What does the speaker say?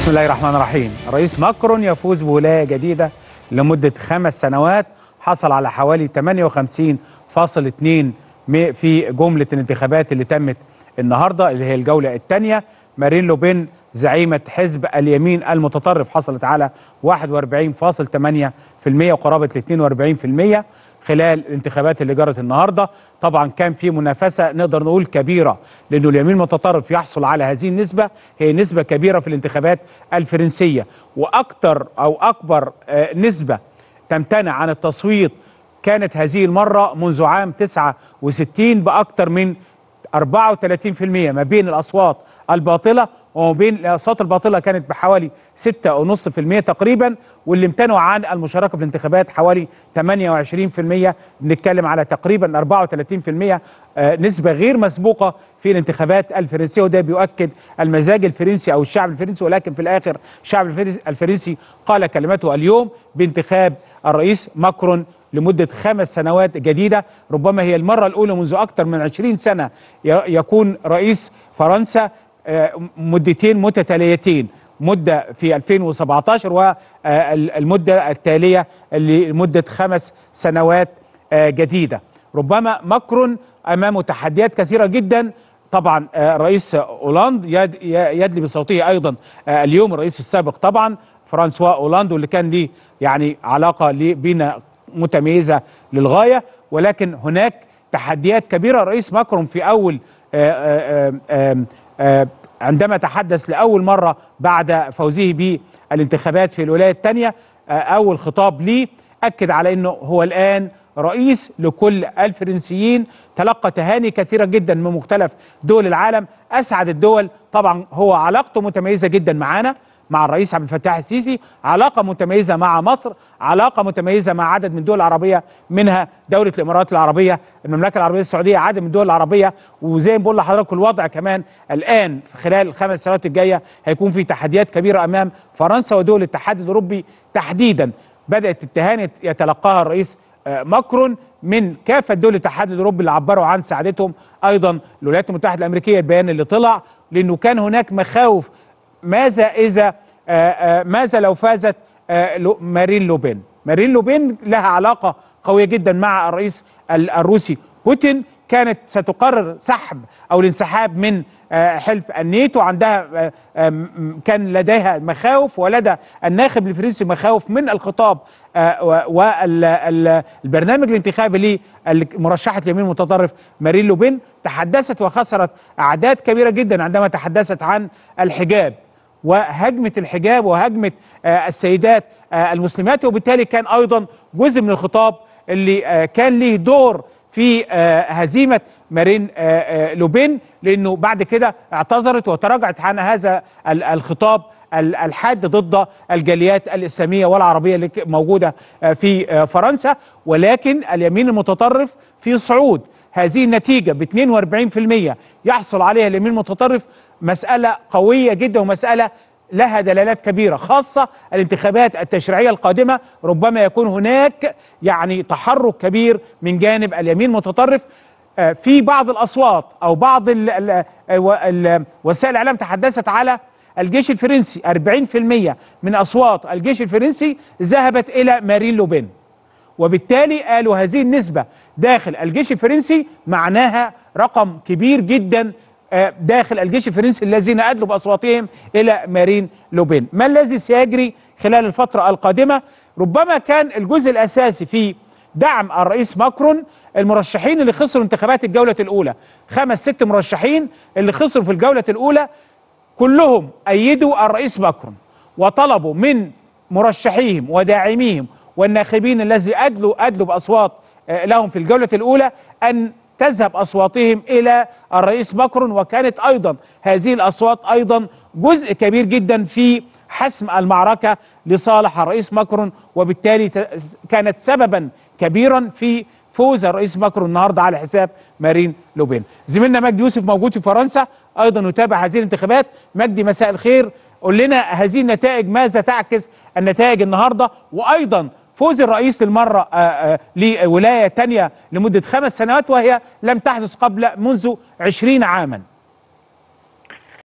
بسم الله الرحمن الرحيم الرئيس ماكرون يفوز بولاية جديدة لمدة خمس سنوات حصل على حوالي 58.2 في جملة الانتخابات اللي تمت النهاردة اللي هي الجولة الثانية مارين لوبين زعيمة حزب اليمين المتطرف حصلت على 41.8% وقرابة 42% خلال الانتخابات اللي جرت النهارده طبعا كان في منافسه نقدر نقول كبيره لانه اليمين المتطرف يحصل على هذه النسبه هي نسبه كبيره في الانتخابات الفرنسيه واكثر او اكبر آه، نسبه تمتنع عن التصويت كانت هذه المره منذ عام 69 باكثر من 34% ما بين الاصوات الباطله وبين الاصوات الباطله كانت بحوالي 6.5% تقريبا واللي امتنعوا عن المشاركه في الانتخابات حوالي 28% بنتكلم على تقريبا 34% آه، نسبه غير مسبوقه في الانتخابات الفرنسيه وده بيؤكد المزاج الفرنسي او الشعب الفرنسي ولكن في الاخر الشعب الفرنسي قال كلمته اليوم بانتخاب الرئيس ماكرون لمدة خمس سنوات جديدة ربما هي المرة الأولى منذ أكثر من 20 سنة يكون رئيس فرنسا آه، مدتين متتاليتين مدة في 2017 والمدة آه، التالية اللي لمدة خمس سنوات آه، جديدة ربما ماكرون أمامه تحديات كثيرة جدا طبعا رئيس أولاند يدلي بصوته أيضا اليوم الرئيس السابق طبعا فرانسوا أولاند واللي كان ليه يعني علاقة بينا متميزة للغاية ولكن هناك تحديات كبيرة رئيس ماكرون في أول آآ آآ آآ آه، عندما تحدث لأول مرة بعد فوزه بالانتخابات في الولاية الثانية آه، أول خطاب ليه أكد على أنه هو الآن رئيس لكل الفرنسيين تلقى تهاني كثيرة جدا من مختلف دول العالم أسعد الدول طبعا هو علاقته متميزة جدا معانا مع الرئيس عبد الفتاح السيسي علاقة متميزة مع مصر علاقة متميزة مع عدد من الدول العربية منها دولة الإمارات العربية المملكة العربية السعودية عدد من الدول العربية وزي ما بقول لحضراتكم الوضع كمان الآن في خلال الخمس سنوات الجاية هيكون في تحديات كبيرة أمام فرنسا ودول الاتحاد الأوروبي تحديدا بدأت التهاني يتلقاها الرئيس آه، ماكرون من كافة دول الاتحاد الأوروبي اللي عبروا عن سعادتهم أيضا الولايات المتحدة الأمريكية البيان اللي طلع لأنه كان هناك مخاوف ماذا إذا آه، آه، ماذا لو فازت آه، مارين لوبين مارين لوبين لها علاقة قوية جدا مع الرئيس الروسي بوتين كانت ستقرر سحب أو الانسحاب من حلف الناتو عندها كان لديها مخاوف ولدى الناخب الفرنسي مخاوف من الخطاب والبرنامج الانتخابي لمرشحه اليمين المتطرف مارين لوبين تحدثت وخسرت اعداد كبيره جدا عندما تحدثت عن الحجاب وهجمه الحجاب وهجمه آه، السيدات آه، المسلمات وبالتالي كان ايضا جزء من الخطاب اللي آه، كان ليه دور في هزيمه مارين لوبين لانه بعد كده اعتذرت وتراجعت عن هذا الخطاب الحاد ضد الجاليات الاسلاميه والعربيه اللي موجوده في فرنسا ولكن اليمين المتطرف في صعود هذه النتيجة ب 42% يحصل عليها اليمين المتطرف مسألة قوية جدا ومسألة لها دلالات كبيرة خاصة الانتخابات التشريعية القادمة ربما يكون هناك يعني تحرك كبير من جانب اليمين المتطرف آه، في بعض الأصوات أو بعض ال وسائل الإعلام تحدثت على الجيش الفرنسي 40% من أصوات الجيش الفرنسي ذهبت إلى مارين لوبين وبالتالي قالوا هذه النسبة داخل الجيش الفرنسي معناها رقم كبير جدا آه، داخل الجيش الفرنسي الذين أدلوا بأصواتهم إلى مارين لوبين ما الذي سيجري خلال الفترة القادمة ربما كان الجزء الأساسي في دعم الرئيس ماكرون المرشحين اللي خسروا انتخابات الجولة الأولى خمس ست مرشحين اللي خسروا في الجولة الأولى كلهم أيدوا الرئيس ماكرون وطلبوا من مرشحيهم وداعميهم والناخبين الذي أدلوا أدلوا بأصوات آه، لهم في الجولة الأولى أن تذهب أصواتهم إلى الرئيس ماكرون وكانت أيضا هذه الأصوات أيضا جزء كبير جدا في حسم المعركة لصالح الرئيس ماكرون وبالتالي كانت سببا كبيرا في فوز الرئيس ماكرون النهارده على حساب مارين لوبين زميلنا مجدي يوسف موجود في فرنسا ايضا يتابع هذه الانتخابات مجدي مساء الخير قول لنا هذه النتائج ماذا تعكس النتائج النهارده وايضا فوز الرئيس للمرة آه، آه، لولاية تانية لمدة خمس سنوات وهي لم تحدث قبل منذ عشرين عاما